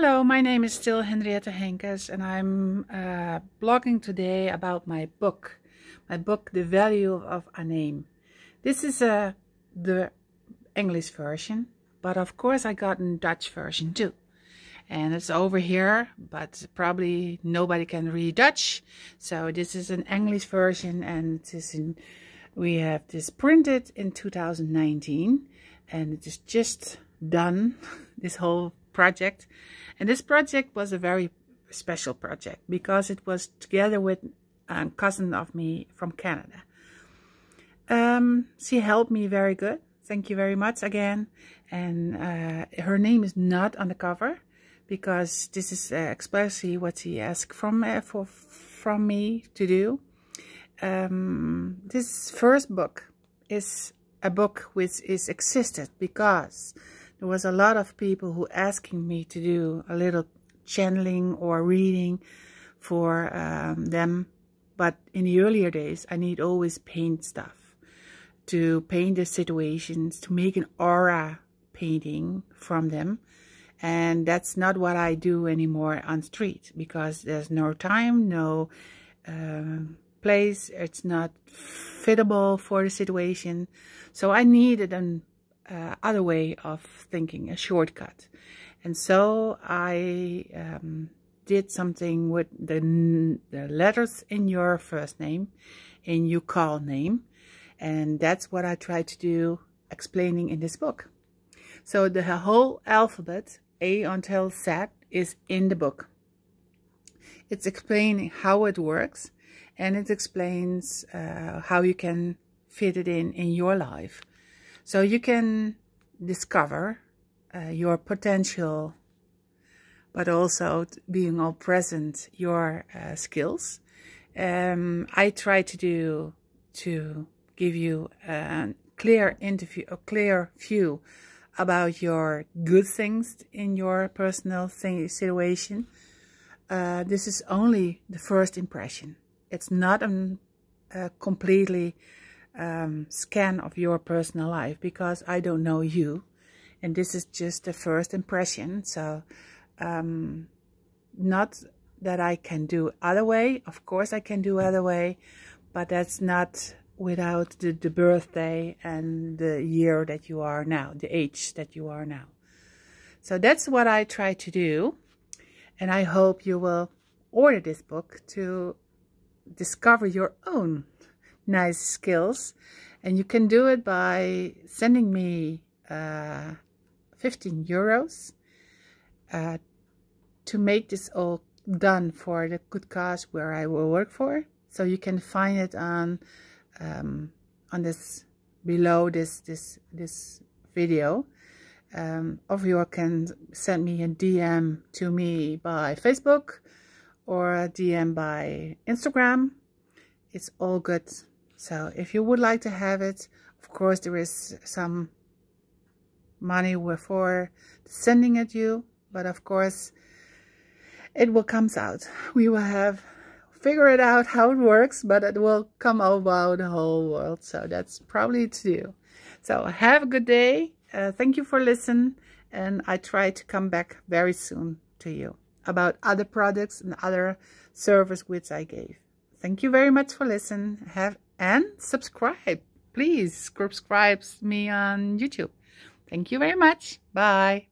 Hello, my name is still Henrietta Henkes and I'm uh, blogging today about my book, my book The Value of a Name. This is uh, the English version, but of course I got a Dutch version too. And it's over here, but probably nobody can read Dutch. So this is an English version and it is in, we have this printed in 2019 and it is just done, this whole project. And this project was a very special project because it was together with a cousin of me from Canada. Um, she helped me very good. Thank you very much again. And uh, her name is not on the cover because this is uh, expressly what she asked from uh, for from me to do. Um, this first book is a book which is existed because there was a lot of people who asking me to do a little channeling or reading for um, them. But in the earlier days, I need always paint stuff to paint the situations, to make an aura painting from them. And that's not what I do anymore on street because there's no time, no um, place. It's not fittable for the situation. So I needed an uh, other way of thinking, a shortcut. And so I um, did something with the, the letters in your first name, in your call name. And that's what I try to do explaining in this book. So the whole alphabet, A until Z, is in the book. It's explaining how it works and it explains uh, how you can fit it in in your life. So you can discover uh, your potential, but also being all present, your uh, skills. Um, I try to do to give you a uh, clear interview, a clear view about your good things in your personal thing, situation. Uh, this is only the first impression. It's not a, a uh, completely um, scan of your personal life because I don't know you. And this is just the first impression. So um, not that I can do other way. Of course I can do other way, but that's not without the, the birthday and the year that you are now, the age that you are now. So that's what I try to do. And I hope you will order this book to discover your own nice skills. And you can do it by sending me uh, 15 euros uh, to make this all done for the good cause where I will work for. So you can find it on um, on this below this this this video. Um, or you can send me a DM to me by Facebook or a DM by Instagram. It's all good. So if you would like to have it, of course, there is some money for sending it you. But of course, it will comes out. We will have figure it out how it works, but it will come about the whole world. So that's probably to do. So have a good day. Uh, thank you for listening. And I try to come back very soon to you about other products and other service which I gave. Thank you very much for listening. Have and subscribe. Please subscribe me on YouTube. Thank you very much. Bye.